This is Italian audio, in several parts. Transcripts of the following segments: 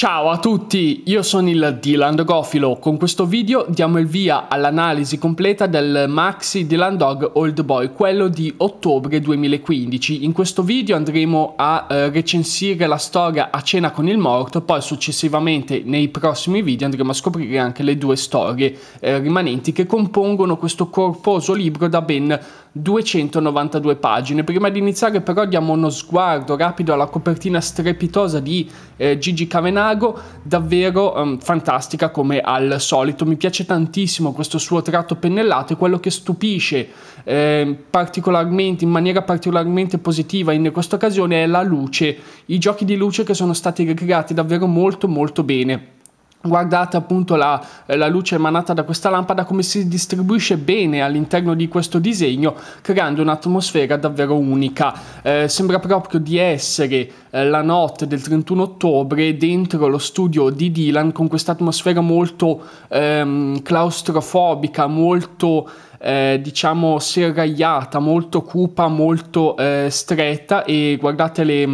Ciao a tutti, io sono il Dylan Gofilo. Con questo video diamo il via all'analisi completa del maxi Dylan Dog Old Boy, quello di ottobre 2015. In questo video andremo a eh, recensire la storia a cena con il morto, poi successivamente nei prossimi video andremo a scoprire anche le due storie eh, rimanenti che compongono questo corposo libro da ben 292 pagine. Prima di iniziare però diamo uno sguardo rapido alla copertina strepitosa di eh, Gigi Cavenago, davvero um, fantastica come al solito. Mi piace tantissimo questo suo tratto pennellato e quello che stupisce eh, particolarmente, in maniera particolarmente positiva in questa occasione è la luce, i giochi di luce che sono stati ricreati davvero molto molto bene guardate appunto la, la, luce emanata da questa lampada come si distribuisce bene all'interno di questo disegno creando un'atmosfera davvero unica eh, sembra proprio di essere eh, la notte del 31 ottobre dentro lo studio di Dylan con questa atmosfera molto ehm, claustrofobica molto eh, diciamo serragliata molto cupa molto eh, stretta e guardate le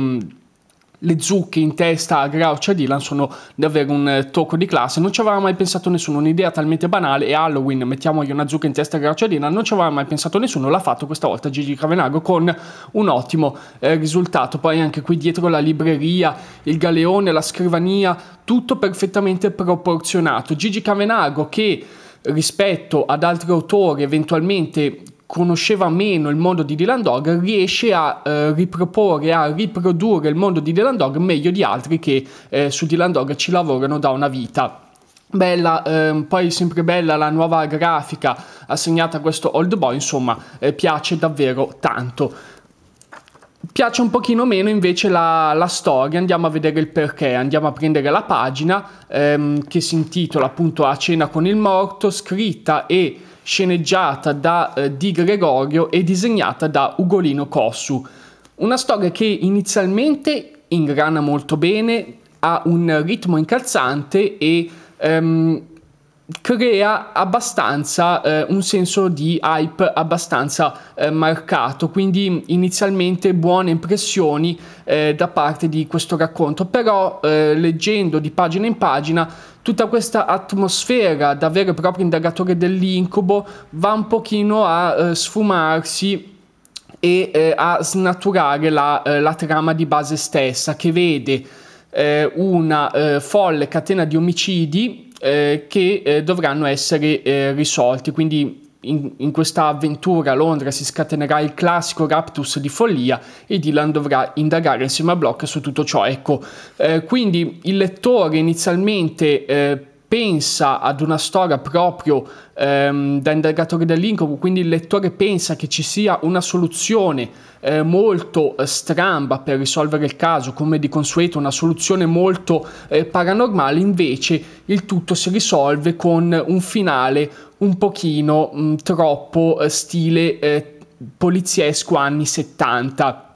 le zucche in testa a Grouch e a Dylan sono davvero un eh, tocco di classe. Non ci aveva mai pensato nessuno, un'idea talmente banale e Halloween, mettiamogli una zucca in testa a Grouch e a Dylan, non ci aveva mai pensato nessuno, l'ha fatto questa volta Gigi Cavenago con un ottimo eh, risultato. Poi anche qui dietro la libreria, il galeone, la scrivania, tutto perfettamente proporzionato. Gigi Cavenago che rispetto ad altri autori eventualmente conosceva meno il mondo di Dylan Dog riesce a eh, riproporre, a riprodurre il mondo di Dylan Dog meglio di altri che eh, su Dylan Dog ci lavorano da una vita. Bella, ehm, poi sempre bella la nuova grafica assegnata a questo Old Boy, insomma eh, piace davvero tanto. Piace un pochino meno invece la, la, storia, andiamo a vedere il perché, andiamo a prendere la pagina ehm, che si intitola appunto A cena con il morto, scritta e sceneggiata da eh, Di Gregorio e disegnata da Ugolino Cossu. Una storia che inizialmente ingrana molto bene, ha un ritmo incalzante e ehm, crea abbastanza eh, un senso di hype abbastanza eh, marcato, quindi inizialmente buone impressioni eh, da parte di questo racconto, però eh, leggendo di pagina in pagina tutta questa atmosfera da vero e proprio indagatore dell'incubo va un pochino a eh, sfumarsi e eh, a snaturare la, eh, la, trama di base stessa che vede eh, una eh, folle catena di omicidi eh, che dovranno essere risolti quindi in, in, questa avventura a Londra si scatenerà il classico raptus di follia e Dylan dovrà indagare insieme a Block su tutto ciò. Ecco, eh, quindi il lettore inizialmente eh, pensa ad una storia proprio ehm, da indagatore dell'incubo, quindi il lettore pensa che ci sia una soluzione eh, molto eh, stramba per risolvere il caso, come di consueto una soluzione molto eh, paranormale, invece il tutto si risolve con un finale un pochino mh, mm, troppo eh, stile eh, poliziesco anni 70.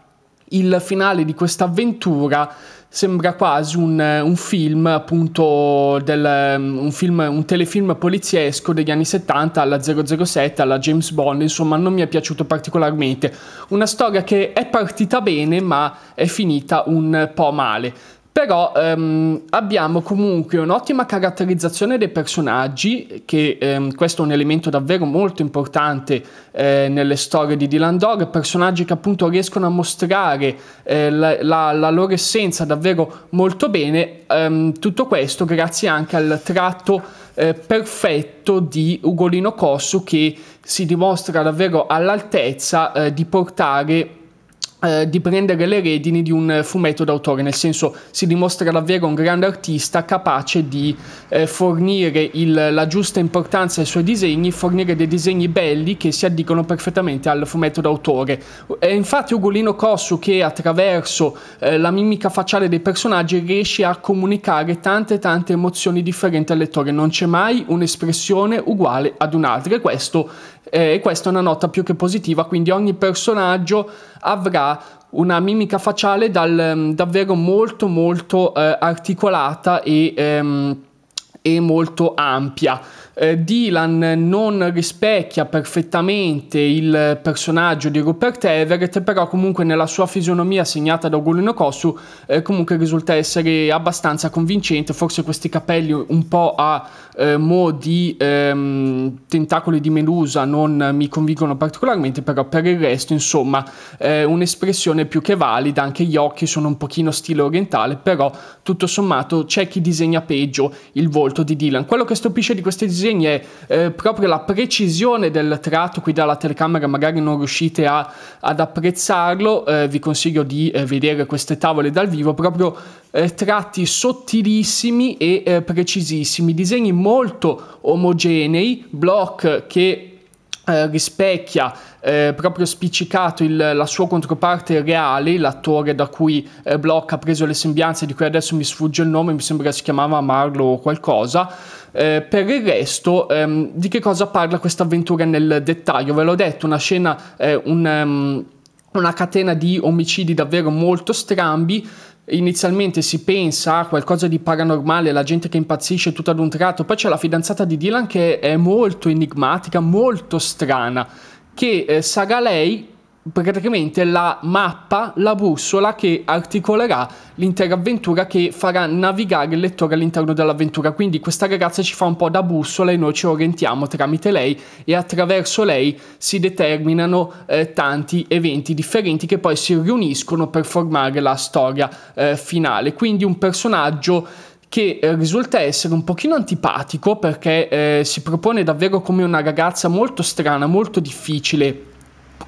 Il finale di questa avventura sembra quasi un, eh, un, film, appunto, del, mm, un film, un telefilm poliziesco degli anni 70 alla 007, alla James Bond, insomma non mi è piaciuto particolarmente. Una storia che è partita bene ma è finita un po' male. Però ehm, abbiamo comunque un'ottima caratterizzazione dei personaggi, che ehm, questo è un elemento davvero molto importante eh, nelle storie di Dylan Dog, personaggi che appunto riescono a mostrare eh, la, la, loro essenza davvero molto bene, ehm, tutto questo grazie anche al tratto eh, perfetto di Ugolino Cossu che si dimostra davvero all'altezza eh, di portare eh, di prendere le redini di un eh, fumetto d'autore, nel senso si dimostra davvero un grande artista capace di eh, fornire il, la giusta importanza ai suoi disegni, fornire dei disegni belli che si addicono perfettamente al fumetto d'autore. E infatti Ugolino Cossu che attraverso eh, la mimica facciale dei personaggi riesce a comunicare tante tante emozioni differenti al lettore, non c'è mai un'espressione uguale ad un'altra e questo eh, e questa è una nota più che positiva, quindi ogni personaggio avrà una mimica facciale dal, mm, davvero molto molto eh, articolata e... Ehm, e molto ampia. Eh, Dylan non rispecchia perfettamente il personaggio di Rupert Everett, però comunque nella sua fisionomia segnata da Ugolino Kosu eh, comunque risulta essere abbastanza convincente, forse questi capelli un po' a eh, mo' di ehm, tentacoli di Melusa non mi convincono particolarmente, però per il resto insomma un'espressione più che valida, anche gli occhi sono un pochino stile orientale, però tutto sommato c'è chi disegna peggio il volto molto di Dylan. Quello che stupisce di questi disegni è eh, proprio la precisione del tratto, qui dalla telecamera magari non riuscite a, ad apprezzarlo, eh, vi consiglio di eh, vedere queste tavole dal vivo, proprio eh, tratti sottilissimi e eh, precisissimi, disegni molto omogenei, block che eh, rispecchia eh, proprio spiccicato il, la sua controparte reale, l'attore da cui eh, Block ha preso le sembianze, di cui adesso mi sfugge il nome, mi sembra si chiamava Marlo o qualcosa. Eh, per il resto, ehm, di che cosa parla questa avventura nel dettaglio? Ve l'ho detto, una scena, eh, un, um, una catena di omicidi davvero molto strambi inizialmente si pensa a qualcosa di paranormale, la gente che impazzisce tutto ad un tratto, poi c'è la fidanzata di Dylan che è molto enigmatica, molto strana, che eh, sarà lei praticamente la mappa, la bussola che articolerà l'intera avventura che farà navigare il lettore all'interno dell'avventura. Quindi questa ragazza ci fa un po' da bussola e noi ci orientiamo tramite lei e attraverso lei si determinano eh, tanti eventi differenti che poi si riuniscono per formare la storia eh, finale. Quindi un personaggio che eh, risulta essere un pochino antipatico perché eh, si propone davvero come una ragazza molto strana, molto difficile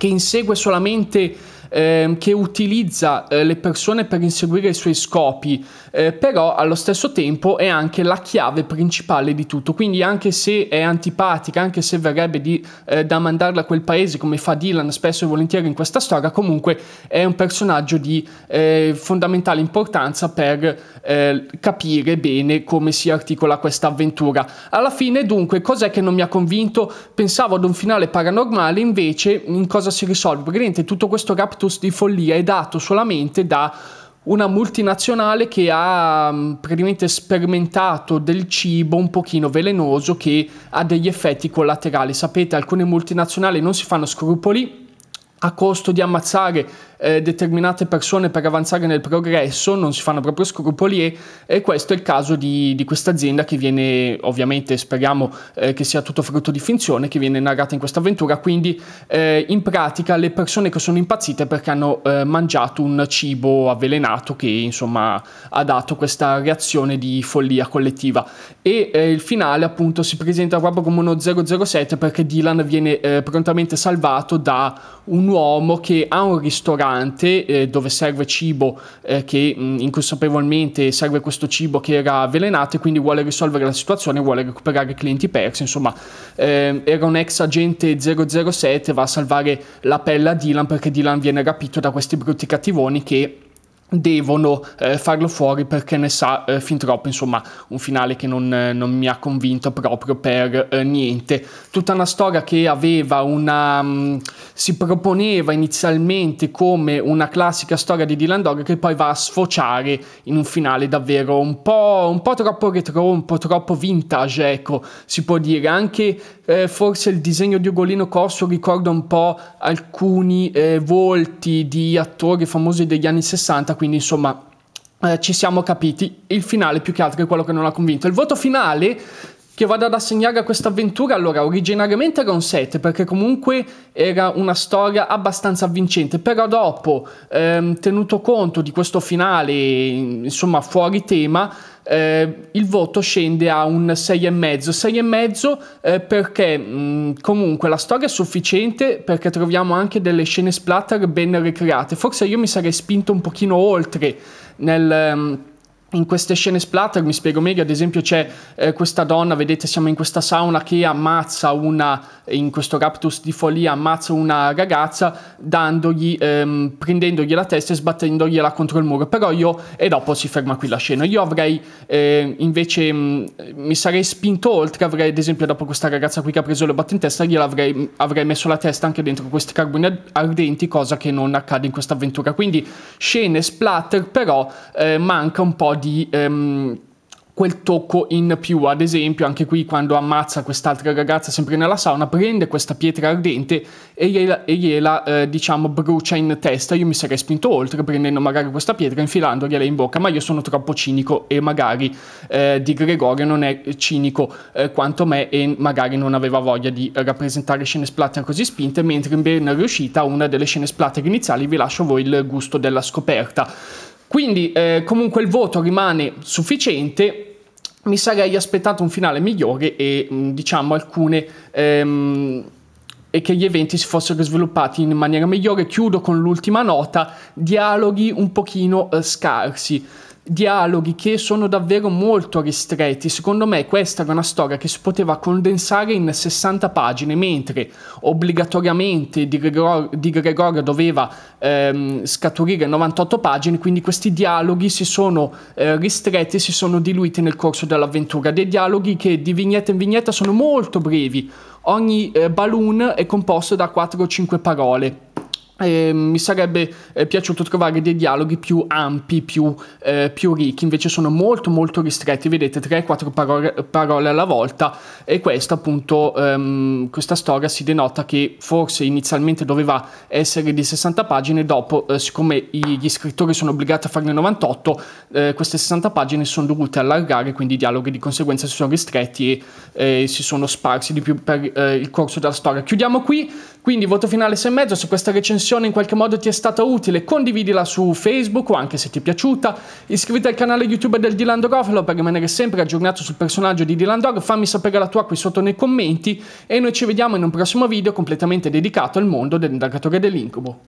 che insegue solamente eh, che utilizza eh, le persone per inseguire i suoi scopi, eh, però allo stesso tempo è anche la chiave principale di tutto, quindi anche se è antipatica, anche se verrebbe di, eh, da mandarla a quel paese come fa Dylan spesso e volentieri in questa storia, comunque è un personaggio di eh, fondamentale importanza per eh, capire bene come si articola questa avventura. Alla fine dunque cos'è che non mi ha convinto? Pensavo ad un finale paranormale, invece in cosa si risolve? Praticamente tutto questo rapto l'ictus di follia è dato solamente da una multinazionale che ha mm, praticamente sperimentato del cibo un pochino velenoso che ha degli effetti collaterali. Sapete, alcune multinazionali non si fanno scrupoli a costo di ammazzare eh, determinate persone per avanzare nel progresso, non si fanno proprio scrupoli e, e questo è il caso di, di questa azienda che viene, ovviamente speriamo eh, che sia tutto frutto di finzione, che viene narrata in questa avventura, quindi eh, in pratica le persone che sono impazzite perché hanno eh, mangiato un cibo avvelenato che insomma ha dato questa reazione di follia collettiva e eh, il finale appunto si presenta proprio come uno 007 perché Dylan viene eh, prontamente salvato da un uomo che ha un ristorante ristorante eh, dove serve cibo eh, che mh, mm, inconsapevolmente serve questo cibo che era avvelenato e quindi vuole risolvere la situazione, vuole recuperare clienti persi, insomma eh, era un ex agente 007, va a salvare la pelle a Dylan perché Dylan viene rapito da questi brutti cattivoni che devono eh, farlo fuori perché ne sa eh, fin troppo, insomma un finale che non, eh, non mi ha convinto proprio per eh, niente. Tutta una storia che aveva una... Mh, mm, si proponeva inizialmente come una classica storia di Dylan Dog che poi va a sfociare in un finale davvero un po', un po troppo retro, un po' troppo vintage, ecco, si può dire. Anche eh, forse il disegno di Ugolino Corso ricorda un po' alcuni eh, volti di attori famosi degli anni 60, quindi insomma eh, ci siamo capiti. Il finale più che altro è quello che non ha convinto. Il voto finale che vada ad assegnare a questa avventura, allora originariamente era un 7 perché comunque era una storia abbastanza avvincente, però dopo, ehm, tenuto conto di questo finale, insomma fuori tema, eh, il voto scende a un 6,5. 6,5 eh, perché mh, mm, comunque la storia è sufficiente perché troviamo anche delle scene splatter ben ricreate. Forse io mi sarei spinto un pochino oltre nel... Mh, mm, in queste scene splatter, mi spiego meglio, ad esempio c'è eh, questa donna, vedete siamo in questa sauna che ammazza una, in questo raptus di follia, ammazza una ragazza dandogli, ehm, prendendogli la testa e sbattendogliela contro il muro, però io, e dopo si ferma qui la scena, io avrei eh, invece, mh, mm, mi sarei spinto oltre, avrei ad esempio dopo questa ragazza qui che ha preso le batte in testa, gliel'avrei mm, avrei messo la testa anche dentro questi carboni ardenti, cosa che non accade in questa avventura, quindi scene splatter, però eh, manca un po' di ehm, quel tocco in più, ad esempio anche qui quando ammazza quest'altra ragazza sempre nella sauna, prende questa pietra ardente e gliela, e gliela eh, diciamo brucia in testa, io mi sarei spinto oltre prendendo magari questa pietra e infilandogliela in bocca, ma io sono troppo cinico e magari eh, di Gregorio non è cinico eh, quanto me e magari non aveva voglia di rappresentare scene splatter così spinte, mentre in ben riuscita una delle scene splatter iniziali vi lascio voi il gusto della scoperta. Quindi eh, comunque il voto rimane sufficiente mi sarei aspettato un finale migliore e mm, diciamo alcune ehm, e che gli eventi si fossero sviluppati in maniera migliore. Chiudo con l'ultima nota, dialoghi un pochino eh, scarsi dialoghi che sono davvero molto ristretti. Secondo me questa era una storia che si poteva condensare in 60 pagine, mentre obbligatoriamente di, Gregor- di Gregorio doveva ehm, scaturire 98 pagine, quindi questi dialoghi si sono eh, ristretti, si sono diluiti nel corso dell'avventura. Dei dialoghi che di vignetta in vignetta sono molto brevi. Ogni eh, balloon è composto da 4 o 5 parole eh, mi sarebbe eh, piaciuto trovare dei dialoghi più ampi, più, eh, più, ricchi, invece sono molto molto ristretti, vedete 3-4 parole, parole, alla volta e questa appunto, ehm, questa storia si denota che forse inizialmente doveva essere di 60 pagine, dopo eh, siccome gli scrittori sono obbligati a farne 98, eh, queste 60 pagine sono dovute allargare, quindi i dialoghi di conseguenza si sono ristretti e eh, si sono sparsi di più per il corso della storia. Chiudiamo qui, quindi voto finale 6,5 su questa recensione trasmissione in qualche modo ti è stata utile, condividila su Facebook o anche se ti è piaciuta, iscriviti al canale YouTube del Dylan Dogofalo per rimanere sempre aggiornato sul personaggio di Dylan Dog, fammi sapere la tua qui sotto nei commenti e noi ci vediamo in un prossimo video completamente dedicato al mondo dell'indagatore dell'incubo.